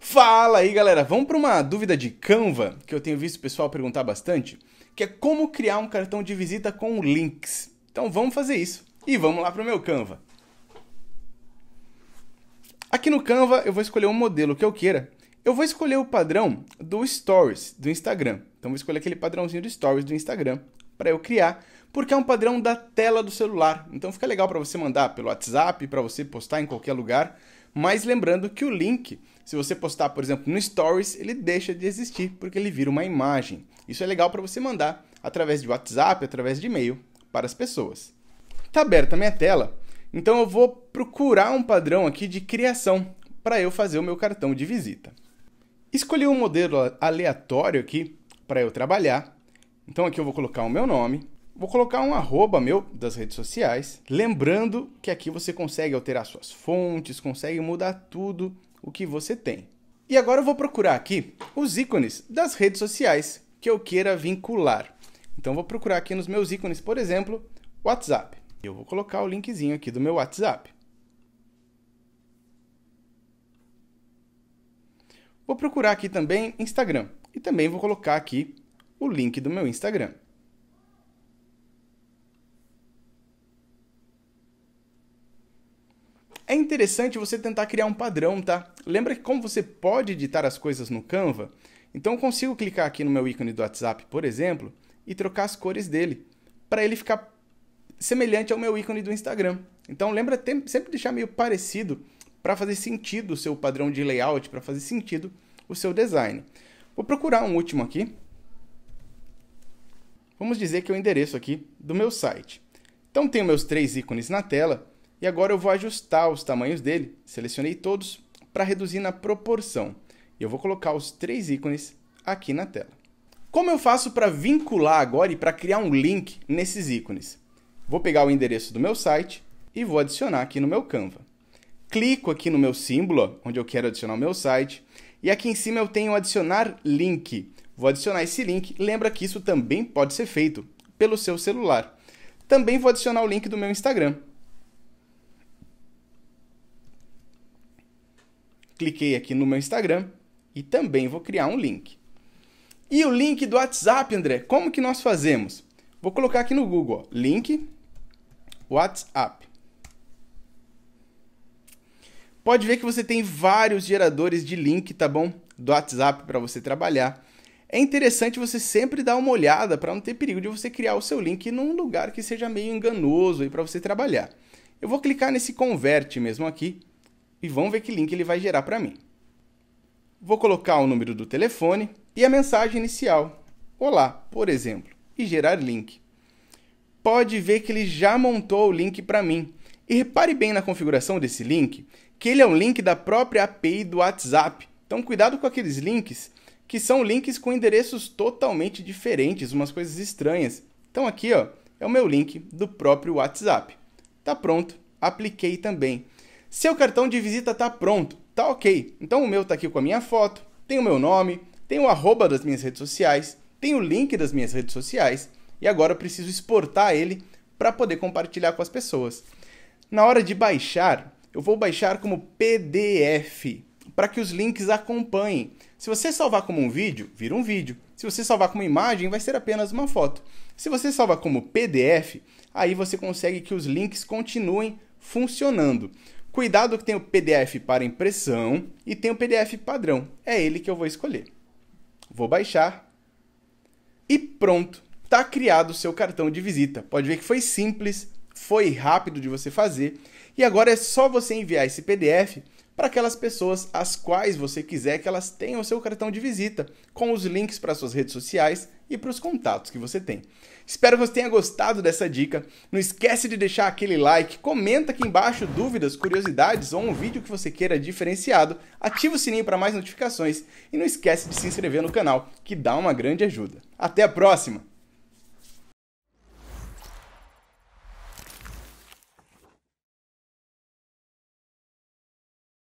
Fala aí, galera! Vamos para uma dúvida de Canva, que eu tenho visto o pessoal perguntar bastante, que é como criar um cartão de visita com links. Então vamos fazer isso. E vamos lá para o meu Canva. Aqui no Canva eu vou escolher um modelo que eu queira. Eu vou escolher o padrão do Stories do Instagram. Então vou escolher aquele padrãozinho do Stories do Instagram para eu criar porque é um padrão da tela do celular. Então fica legal para você mandar pelo WhatsApp, para você postar em qualquer lugar. Mas lembrando que o link, se você postar, por exemplo, no Stories, ele deixa de existir, porque ele vira uma imagem. Isso é legal para você mandar através de WhatsApp, através de e-mail para as pessoas. Tá aberta a minha tela, então eu vou procurar um padrão aqui de criação para eu fazer o meu cartão de visita. Escolhi um modelo aleatório aqui para eu trabalhar. Então aqui eu vou colocar o meu nome, Vou colocar um arroba meu das redes sociais, lembrando que aqui você consegue alterar suas fontes, consegue mudar tudo o que você tem. E agora eu vou procurar aqui os ícones das redes sociais que eu queira vincular. Então vou procurar aqui nos meus ícones, por exemplo, WhatsApp. Eu vou colocar o linkzinho aqui do meu WhatsApp. Vou procurar aqui também Instagram e também vou colocar aqui o link do meu Instagram. É interessante você tentar criar um padrão, tá? Lembra que como você pode editar as coisas no Canva? Então eu consigo clicar aqui no meu ícone do WhatsApp, por exemplo, e trocar as cores dele, para ele ficar semelhante ao meu ícone do Instagram. Então lembra sempre deixar meio parecido para fazer sentido o seu padrão de layout, para fazer sentido o seu design. Vou procurar um último aqui. Vamos dizer que é o endereço aqui do meu site. Então tenho meus três ícones na tela e agora eu vou ajustar os tamanhos dele, selecionei todos, para reduzir na proporção. E eu vou colocar os três ícones aqui na tela. Como eu faço para vincular agora e para criar um link nesses ícones? Vou pegar o endereço do meu site e vou adicionar aqui no meu Canva. Clico aqui no meu símbolo, onde eu quero adicionar o meu site, e aqui em cima eu tenho adicionar link. Vou adicionar esse link. Lembra que isso também pode ser feito pelo seu celular. Também vou adicionar o link do meu Instagram. cliquei aqui no meu Instagram e também vou criar um link. E o link do WhatsApp, André, como que nós fazemos? Vou colocar aqui no Google, ó, link WhatsApp. Pode ver que você tem vários geradores de link, tá bom? Do WhatsApp para você trabalhar. É interessante você sempre dar uma olhada para não ter perigo de você criar o seu link num lugar que seja meio enganoso aí para você trabalhar. Eu vou clicar nesse converte mesmo aqui e vamos ver que link ele vai gerar para mim. Vou colocar o número do telefone e a mensagem inicial, olá, por exemplo, e gerar link. Pode ver que ele já montou o link para mim. E repare bem na configuração desse link, que ele é um link da própria API do WhatsApp. Então cuidado com aqueles links que são links com endereços totalmente diferentes, umas coisas estranhas. Então aqui, ó, é o meu link do próprio WhatsApp. Tá pronto, apliquei também. Seu cartão de visita está pronto, tá ok. Então o meu está aqui com a minha foto, tem o meu nome, tem o arroba das minhas redes sociais, tem o link das minhas redes sociais e agora eu preciso exportar ele para poder compartilhar com as pessoas. Na hora de baixar, eu vou baixar como PDF para que os links acompanhem. Se você salvar como um vídeo, vira um vídeo. Se você salvar como imagem, vai ser apenas uma foto. Se você salvar como PDF, aí você consegue que os links continuem funcionando. Cuidado que tem o PDF para impressão e tem o PDF padrão. É ele que eu vou escolher. Vou baixar. E pronto, está criado o seu cartão de visita. Pode ver que foi simples, foi rápido de você fazer. E agora é só você enviar esse PDF para aquelas pessoas às quais você quiser que elas tenham seu cartão de visita, com os links para suas redes sociais e para os contatos que você tem. Espero que você tenha gostado dessa dica. Não esquece de deixar aquele like, comenta aqui embaixo dúvidas, curiosidades ou um vídeo que você queira diferenciado, ativa o sininho para mais notificações e não esquece de se inscrever no canal, que dá uma grande ajuda. Até a próxima!